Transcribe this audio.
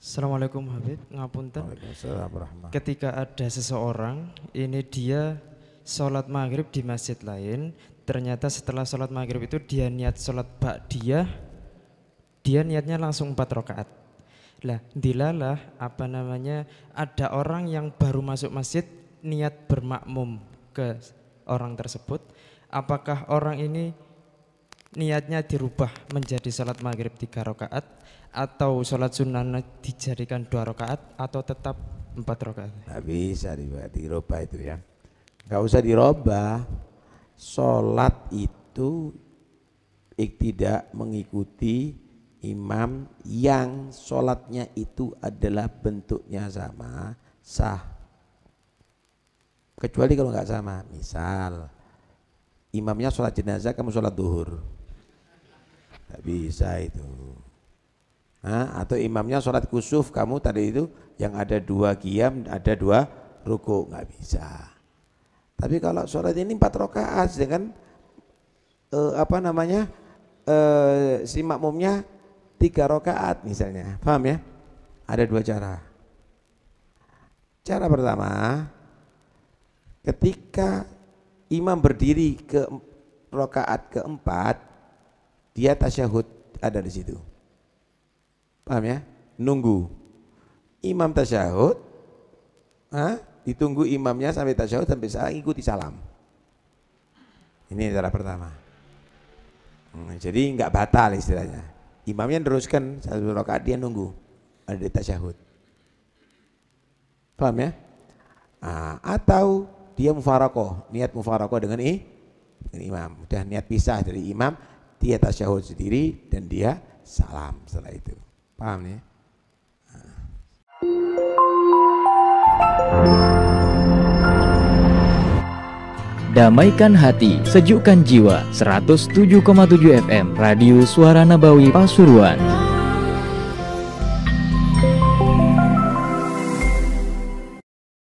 Assalamualaikum Habib, ngapunten. Ketika ada seseorang, ini dia sholat maghrib di masjid lain, ternyata setelah sholat maghrib itu dia niat sholat ba'diyah, dia niatnya langsung empat rakaat. Lah, dilalah apa namanya ada orang yang baru masuk masjid niat bermakmum ke orang tersebut. Apakah orang ini niatnya dirubah menjadi sholat maghrib tiga rakaat atau sholat sunnah dijadikan dua rakaat atau tetap empat rakaat? Tidak bisa dirubah itu ya. Gak usah dirubah. Sholat itu tidak mengikuti imam yang sholatnya itu adalah bentuknya sama sah. Kecuali kalau nggak sama, misal imamnya sholat jenazah kamu sholat duhur bisa itu nah, atau imamnya sholat kusuf kamu tadi itu yang ada dua kiam ada dua ruku nggak bisa tapi kalau sholat ini empat rakaat dengan ya uh, eh, apa namanya uh, si makmumnya tiga rakaat misalnya paham ya ada dua cara cara pertama ketika imam berdiri ke rokaat keempat dia tasyahud ada di situ. Paham ya? Nunggu. Imam tasyahud, ha? ditunggu imamnya sampai tasyahud sampai salam ikuti salam. Ini cara pertama. Hmm, jadi nggak batal istilahnya. Imamnya teruskan satu rakaat dia nunggu ada di tasyahud. Paham ya? Nah, atau dia mufarakoh, niat mufarakoh dengan, dengan imam. Udah niat pisah dari imam, dia tasyahud sendiri dan dia salam setelah itu. Paham ya? Damaikan hati, sejukkan jiwa. 107,7 FM Radio Suara Nabawi Pasuruan.